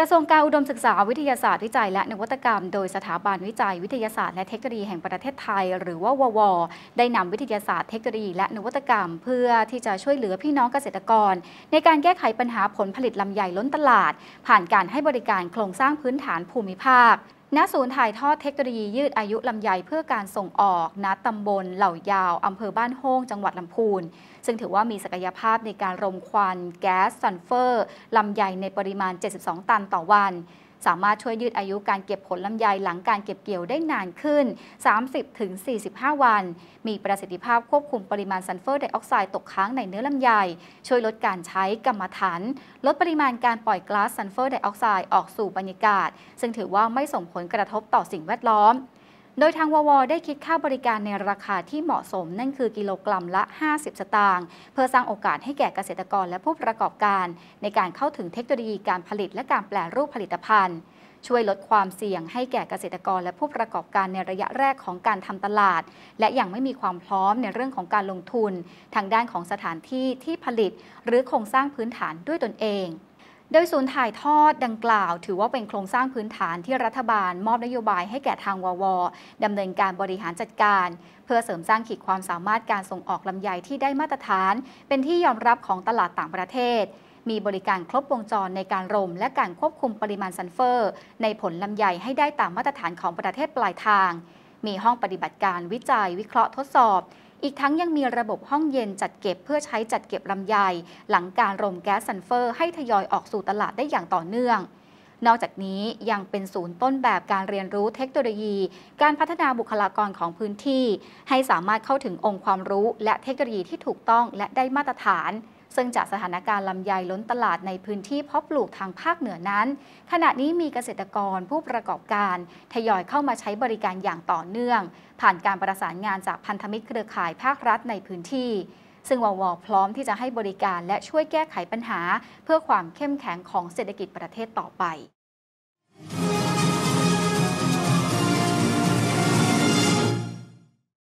ระทรวงการอุดมศึกษาวิทยาศาสตร์วิจัย และนวัตกรรมโดย สถาบันวิจัยวิทยาศาสตร์และเทคโนโลยีแห่งประเทศไทย หรือว่าววได้นำวิทยาศาสตร์เทคโนโลยีและนวัตกรรม เพื่อที่จะช่วยเหลือพี่น้องเกษตรกร ในการแก้ไขปัญหาผลผลิตลำไยล้นตลาด ผ่านการให้บริการโครงสร้างพื้นฐานภูมิภาคณศูนย์ถ่ายทอดเทคโนโลยียืดอายุลำไยเพื่อการส่งออก ณตำบลเหล่ายาว อำเภอบ้านโฮ่งจังหวัดลำพูน ซึ่งถือว่ามีศักยภาพในการรมควันแก๊สซัลเฟอร์ลำไยในปริมาณ 72 ตันต่อวันสามารถช่วยยืดอายุการเก็บผลลำไยหลังการเก็บเกี่ยวได้นานขึ้น 30-45 วัน มีประสิทธิภาพควบคุมปริมาณซัลเฟอร์ไดออกไซด์ตกค้างในเนื้อลำไย ช่วยลดการใช้กรรมฐานลดปริมาณการปล่อยก๊าซซัลเฟอร์ไดออกไซด์ออกสู่บรรยากาศ ซึ่งถือว่าไม่ส่งผลกระทบต่อสิ่งแวดล้อมโดยทางวว ได้คิดค่าบริการในราคาที่เหมาะสม นั่นคือกิโลกรัมละ 50 สตางค์เพื่อสร้างโอกาสให้แก่เกษตรกรและผู้ประกอบการ ในการเข้าถึงเทคโนโลยีการผลิตและการแปลรูปผลิตภัณฑ์ ช่วยลดความเสี่ยงให้แก่เกษตรกรและผู้ประกอบการในระยะแรกของการทำตลาด และยังไม่มีความพร้อมในเรื่องของการลงทุน ทางด้านของสถานที่ที่ผลิต หรือโครงสร้างพื้นฐานด้วยตนเองโดยศูนย์ถ่ายทอดดังกล่าว ถือว่าเป็นโครงสร้างพื้นฐานที่รัฐบาล มอบนโยบายให้แก่ทางววดำเนินการบริหารจัดการ เพื่อเสริมสร้างขีดความสามารถการส่งออกลำไยที่ได้มาตรฐาน เป็นที่ยอมรับของตลาดต่างประเทศ มีบริการครบวงจรในการรม และการควบคุมปริมาณซันเฟอร์ ในผลลำไยให้ได้ตามมาตรฐานของประเทศปลายทาง มีห้องปฏิบัติการวิจัยวิเคราะห์ทดสอบอีกทั้งยังมีระบบห้องเย็นจัดเก็บเพื่อใช้จัดเก็บลำไย หลังการรมแก๊สซันเฟอร์ ให้ทยอยออกสู่ตลาดได้อย่างต่อเนื่อง นอกจากนี้ยังเป็นศูนย์ต้นแบบการเรียนรู้เทคโนโลยี การพัฒนาบุคลากรของพื้นที่ ให้สามารถเข้าถึงองค์ความรู้และเทคโนโลยีที่ถูกต้องและได้มาตรฐานซึ่งจากสถานการณ์ลำไยล้นตลาดในพื้นที่เพาะปลูกทางภาคเหนือนั้น ขณะนี้มีเกษตรกรผู้ประกอบการ ทยอยเข้ามาใช้บริการอย่างต่อเนื่อง ผ่านการประสานงานจากพันธมิตรเครือข่ายภาครัฐในพื้นที่ ซึ่งววพร้อมที่จะให้บริการและช่วยแก้ไขปัญหา เพื่อความเข้มแข็งของเศรษฐกิจประเทศต่อไป